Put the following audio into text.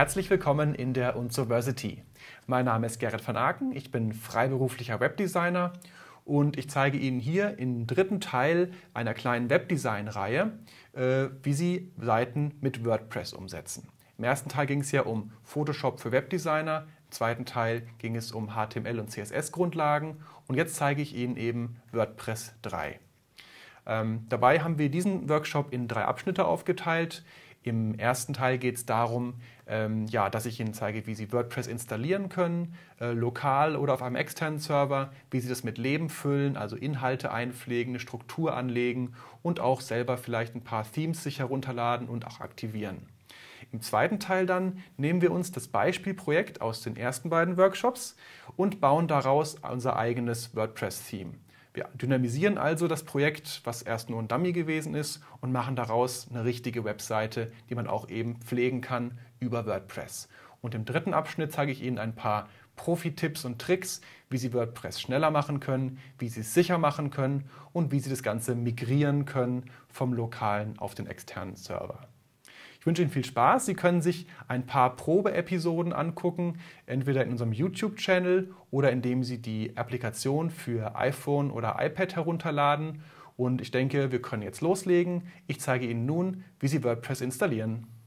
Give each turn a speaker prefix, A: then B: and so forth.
A: Herzlich willkommen in der Unsoversity. Mein Name ist Gerrit van Aken, ich bin freiberuflicher Webdesigner und ich zeige Ihnen hier im dritten Teil einer kleinen Webdesign-Reihe, äh, wie Sie Seiten mit WordPress umsetzen. Im ersten Teil ging es ja um Photoshop für Webdesigner, im zweiten Teil ging es um HTML- und CSS-Grundlagen und jetzt zeige ich Ihnen eben WordPress 3. Ähm, dabei haben wir diesen Workshop in drei Abschnitte aufgeteilt. Im ersten Teil geht es darum, ähm, ja, dass ich Ihnen zeige, wie Sie WordPress installieren können, äh, lokal oder auf einem externen Server, wie Sie das mit Leben füllen, also Inhalte einpflegen, eine Struktur anlegen und auch selber vielleicht ein paar Themes sich herunterladen und auch aktivieren. Im zweiten Teil dann nehmen wir uns das Beispielprojekt aus den ersten beiden Workshops und bauen daraus unser eigenes WordPress-Theme. Wir dynamisieren also das Projekt, was erst nur ein Dummy gewesen ist, und machen daraus eine richtige Webseite, die man auch eben pflegen kann über WordPress. Und im dritten Abschnitt zeige ich Ihnen ein paar Profi-Tipps und Tricks, wie Sie WordPress schneller machen können, wie Sie es sicher machen können und wie Sie das Ganze migrieren können vom lokalen auf den externen Server. Ich wünsche Ihnen viel Spaß. Sie können sich ein paar Probeepisoden angucken, entweder in unserem YouTube-Channel oder indem Sie die Applikation für iPhone oder iPad herunterladen. Und ich denke, wir können jetzt loslegen. Ich zeige Ihnen nun, wie Sie WordPress installieren.